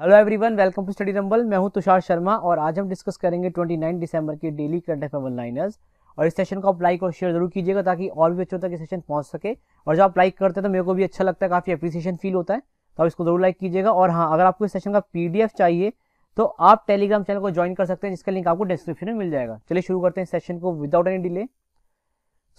hello everyone welcome to study number मैं हूं तुषार शर्मा और आज हम डिस्कस करेंगे 29 दिसंबर के daily current affair one liners और इस सेशन को आप लाइक और शेयर जरूर कीजिएगा ताकि और भी बच्चों तक ये सेशन पहुंच सके और जब आप लाइक करते हैं तो मेरे को भी अच्छा लगता है काफ़ी अप्रिसिएशन फील होता है तो आप इसको जरूर लाइक कीजिएगा और हाँ अगर आपको इस सेशन का पी चाहिए तो आप टेलीग्राम चैनल को ज्वाइन कर सकते हैं जिसका लिंक आपको डिस्क्रिप्शन में मिल जाएगा चलिए शुरू करते हैं सेशन को विदाउट एनी डिले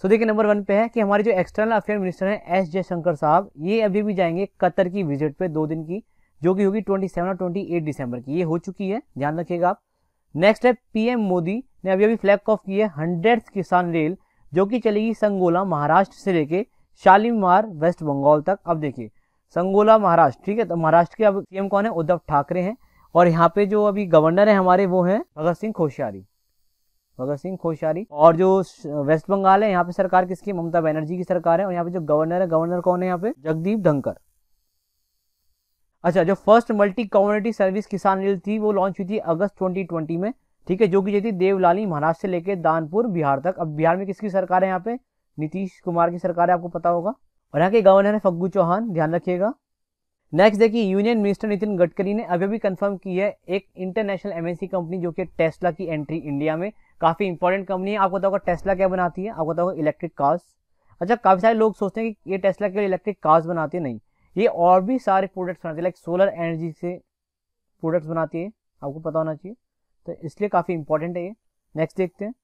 सो देखिए नंबर वन पे है कि हमारे जो एक्सटर्नल अफेयर मिनिस्टर हैं एस जयशंकर साहब ये अभी भी जाएंगे कतर की विजिट पे दो दिन की जो कि होगी 27 और 28 दिसंबर की ये हो चुकी है ध्यान रखिएगा आप नेक्स्ट है पीएम मोदी ने अभी अभी फ्लैग ऑफ की है हंड्रेड किसान रेल जो कि चलेगी संगोला महाराष्ट्र से लेके शालीमार वेस्ट बंगाल तक अब देखिए संगोला महाराष्ट्र ठीक है तो महाराष्ट्र के अब सीएम कौन है उद्धव ठाकरे हैं और यहाँ पे जो अभी गवर्नर है हमारे वो हैं भगत सिंह कोश्यारी भगत सिंह कोश्यारी और जो वेस्ट बंगाल है यहाँ पे सरकार किसकी ममता बनर्जी की सरकार है और यहाँ पे जो गवर्नर है गवर्नर कौन है यहाँ पे जगदीप धनकर अच्छा जो first multi community service Kisan rail थी वो लॉन्च हुई थी अगस्त 2020 में ठीक है जो कि थी देवलाली महाराष्ट्र से लेकर दानपुर बिहार तक अब बिहार में किसकी सरकार है यहाँ पे नीतीश कुमार की सरकार है आपको पता होगा और यहाँ के गवर्नर है फग्गू चौहान ध्यान रखिएगा नेक्स्ट देखिए यूनियन मिनिस्टर नितिन गडकरी ने अभी भी कंफर्म की है एक इंटरनेशनल एमएनसी कंपनी जो कि टेस्ला की एंट्री इंडिया में काफ़ी इंपॉर्टेंट कंपनी है आपको बताओ टेस्ला क्या बनाती है आपको बताओ इलेक्ट्रिक कार्स अच्छा काफ़ी सारे लोग सोचते हैं कि ये टेस्ला केवल इलेक्ट्रिक कार्स बनाती है नहीं ये और भी सारे प्रोडक्ट्स बनाती है लाइक सोलर एनर्जी से प्रोडक्ट्स बनाती है आपको पता होना चाहिए तो इसलिए काफ़ी इंपॉर्टेंट है ये नेक्स्ट देखते हैं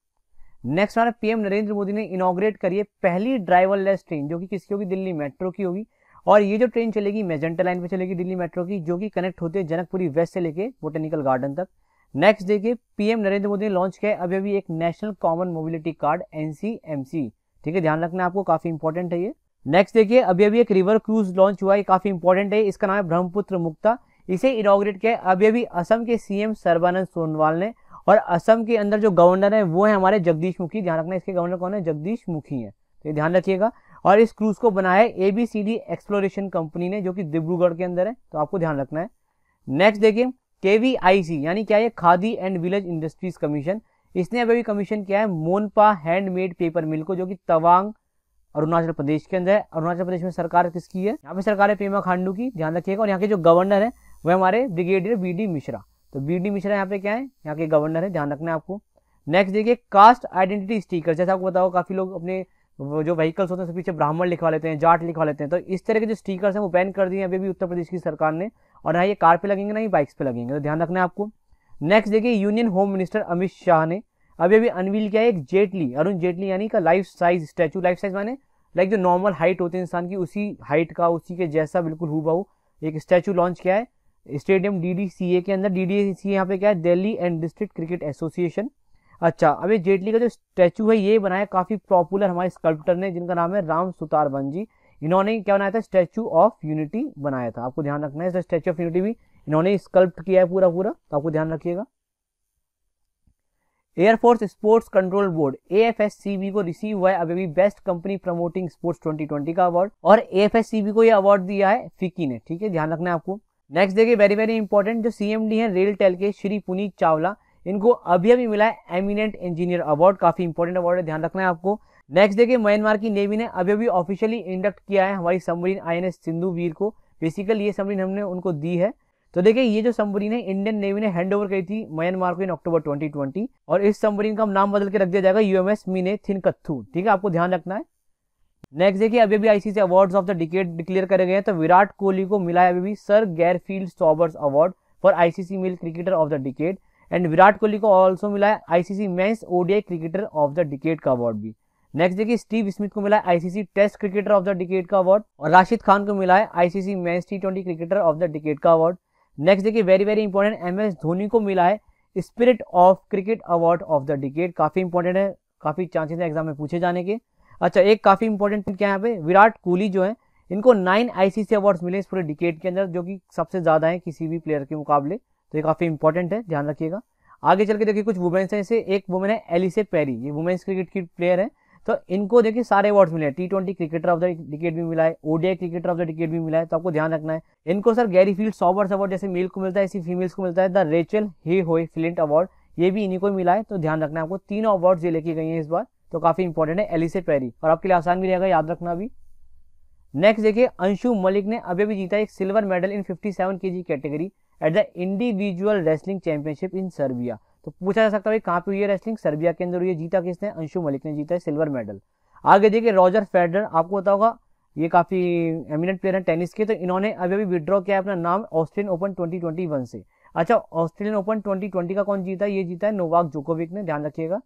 नेक्स्ट हमारे पीएम नरेंद्र मोदी ने इनोग्रेट करी है पहली ड्राइवरलेस ट्रेन जो कि किसकी होगी दिल्ली मेट्रो की होगी और ये जो ट्रेन चलेगी मेजेंटा लाइन पे चलेगी दिल्ली मेट्रो की जो कि कनेक्ट होती है जनकपुरी वेस्ट से लेके बोटेनिकल गार्डन तक नेक्स्ट देखिए पीएम नरेंद्र मोदी ने लॉन्च किया है अभी अभी एक national common mobility card NCMC ठीक है ध्यान रखना आपको काफी इंपॉर्टेंट है ये नेक्स्ट देखिए अभी अभी एक रिवर क्रूज लॉन्च हुआ है काफी इंपॉर्टेंट है इसका नाम है ब्रह्मपुत्र मुक्ता इसे इनोग्रेट किया अभी अभी असम के सीएम सर्बानंद सोनोवाल ने और असम के अंदर जो गवर्नर है वो है हमारे जगदीश मुखी ध्यान रखना इसके गवर्नर कौन है जगदीश मुखी है तो ध्यान रखिएगा और इस क्रूज को बनाया एबीसीडी एक्सप्लोरेशन कंपनी ने जो कि डिब्रूगढ़ के अंदर है तो आपको ध्यान रखना है नेक्स्ट देखिए केवीआईसी यानी क्या है Khadi and village industries commission इसने अभी कमीशन किया है मोनपा हैंडमेड पेपर मिल को जो कि तवांग अरुणाचल प्रदेश के अंदर है अरुणाचल प्रदेश में सरकार किसकी है यहाँ पे सरकार है पेमा खांडू की ध्यान रखिएगा और यहाँ के जो गवर्नर है वह हमारे ब्रिगेडियर बी डी मिश्रा तो बी डी मिश्रा यहाँ पे क्या है यहाँ के गवर्नर है ध्यान रखना है आपको नेक्स्ट देखिए कास्ट आइडेंटिटी स्टीकर जैसे आपको बताओ काफी लोग अपने जो व्हीकल्स होते हैं उसके पीछे ब्राह्मण लिखवा लेते हैं जाट लिखवा लेते हैं तो इस तरह के जो स्टीकर हैं वो बैन कर दिए अभी भी उत्तर प्रदेश की सरकार ने और ना ये कार पे लगेंगे ना ये बाइक्स पे लगेंगे तो ध्यान रखना है आपको नेक्स्ट देखिए union home minister Amit Shah ने अभी अभी अनवील किया है एक जेटली अरुण जेटली यानी का life size statue life size माने लाइक जो नॉर्मल हाइट होती है इंसान की उसी हाइट का उसी के जैसा बिल्कुल हु एक स्टैचू लॉन्च किया है स्टेडियम डी के अंदर डी यहाँ पे क्या है Delhi and district cricket association अच्छा अब ये जेटली का जो स्टैचू है ये बनाया काफ़ी पॉपुलर हमारे स्कल्प्टर ने जिनका नाम है राम सुतार जी इन्होंने क्या बनाया था स्टैचू ऑफ यूनिटी बनाया था आपको ध्यान रखना है स्टैचू ऑफ यूनिटी भी इन्होंने स्कल्प्ट किया है पूरा पूरा तो आपको ध्यान रखिएगा air force sports control board A F S C B को रिसीव हुआ है अभी भी बेस्ट कंपनी प्रमोटिंग स्पोर्ट्स 2020 का अवार्ड और ए एफ एस को यह अवार्ड दिया है फिक्की ने ठीक है ध्यान रखना है आपको नेक्स्ट देखिए वेरी वेरी इंपॉर्टेंट जो सी एम डी है रेल टेल के श्री पुनीत चावला इनको अभी अभी मिला है एमिनेंट इंजीनियर अवार्ड काफी इंपॉर्टेंट अवार्ड है ध्यान रखना है आपको नेक्स्ट देखिए म्यांमार की नेवी ने अभी अभी ऑफिशियली इंडक्ट किया है हमारी सबमरीन एस सिंधु वीर को बेसिकली ये सबमरीन हमने उनको दी है तो देखिए ये जो सम्बरीन है इंडियन नेवी ने हैंड ओवर करी थी म्यांमार को इन अक्टूबर 2020 और इस सम्बरीन का नाम बदल के रख दिया जाएगा यूएमएस मीने कथू ठीक है आपको ध्यान रखना है नेक्स्ट देखिए अभी भी ICC award of the decade declare करे गए हैं तो विराट कोहली को मिला है अभी भी sir Garfield Sobers award for ICC male cricketer of the decade and Virat Kohli को ऑल्सो मिला है ICC men's ODI cricketer of the decade का अवार्ड भी नेक्स्ट देखिए स्टीव स्मिथ को मिला है ICC test cricketer of the decade का अवार्ड और राशिद खान को मिला है ICC men's T cricketer of the decade का अवार्ड नेक्स्ट देखिए very very important M S Dhoni को मिला है spirit of cricket award of the decade काफ़ी इंपॉर्टेंट है काफ़ी चांसेस है एग्जाम में पूछे जाने के अच्छा एक काफ़ी इंपॉर्टेंट क्या है यहाँ पे विराट कोहली जो है इनको नाइन आईसीसी अवार्ड्स मिले इस पूरे डिकेट के अंदर जो कि सबसे ज़्यादा है किसी भी प्लेयर के मुकाबले तो ये काफ़ी इंपॉर्टेंट है ध्यान रखिएगा आगे चल के देखिए कुछ वुमेन्स है इसे एक वुमेन है एलिसे पेरी ये वुमेन्स क्रिकेट की प्लेयर है तो इनको देखिए सारे अवार्ड मिले T twenty cricketer of the decade भी मिला है ODI cricketer of the decade भी मिला है तो आपको ध्यान रखना है इनको sir Garfield Sobers award जैसे मेल को मिलता है इसी फीमेल्स को मिलता है द रेचल ही हो फिलेंट अवार्ड ये भी इन्हीं को मिला है तो ध्यान रखना है आपको तीनों अवार्ड ये लेके गई है इस बार तो काफी इंपॉर्टेंट है एलिसे पेरी और आपके लिए आसान भी रहेगा याद रखना भी नेक्स्ट देखिए अंशु मलिक ने अभी भी जीता एक silver medal in 57 KG category at the individual wrestling championship in Serbia तो पूछा जा सकता है कहाँ पे हुई है रेसलिंग सर्बिया के अंदर हुई है जीता किसने अंशु मलिक ने जीता है सिल्वर मेडल आगे देखिए रॉजर फेडर आपको बताओगा ये काफी एमिनेंट प्लेयर है टेनिस के तो इन्होंने अभी अभी विड्रॉ किया अपना नाम ऑस्ट्रेलियन ओपन ट्वेंटी से अच्छा ऑस्ट्रेलियन ओपन ट्वेंटी का कौन जीता है ये जीता है नोवाक जोकोविक ने ध्यान रखिएगा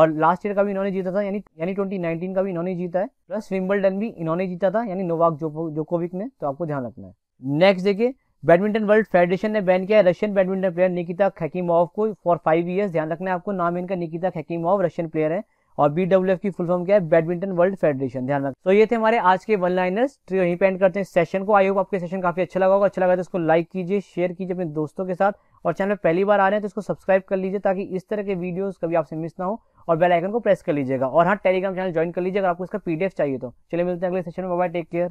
और लास्ट ईयर का भी इन्होंने जीता था यानी यानी 2019 का भी इन्होंने जीता है प्लस विम्बलडन भी इन्होंने जीता था यानी नोवाक जोकोविक ने तो आपको ध्यान रखना है नेक्स्ट देखिए बैडमिंटन वर्ल्ड फेडरेशन ने बैन किया Russian badminton player Nikita Khakimov को फॉर फाइव ईयर्स ध्यान रखना है आपको नाम इनका निकिता खैकीमोव रशियन प्लेयर है और बी डब्ल्यू एफ की फुल फॉर्म क्या है बैडमिंटन वर्ल्ड फेडरेशन ध्यान रख तो ये थे हमारे आज के वन लाइनर्स तो यहीं पे एंड करते हैं सेशन को आई होप आपके सेशन काफी अच्छा लगा होगा अच्छा लगा तो इसको लाइक कीजिए शेयर कीजिए अपने दोस्तों के साथ और चैनल पहली बार आ रहे हैं तो इसको सब्सक्राइब कर लीजिए ताकि इस तरह के वीडियो कभी आपसे मिस ना हो और बेल आइकन को प्रेस कर लीजिएगा और हाँ टेलीग्राम चैनल ज्वाइन कर लीजिए अगर आपको इसका पीडीएफ चाहिए तो चलिए मिलते हैं अगले सेशन में बाय टेक केयर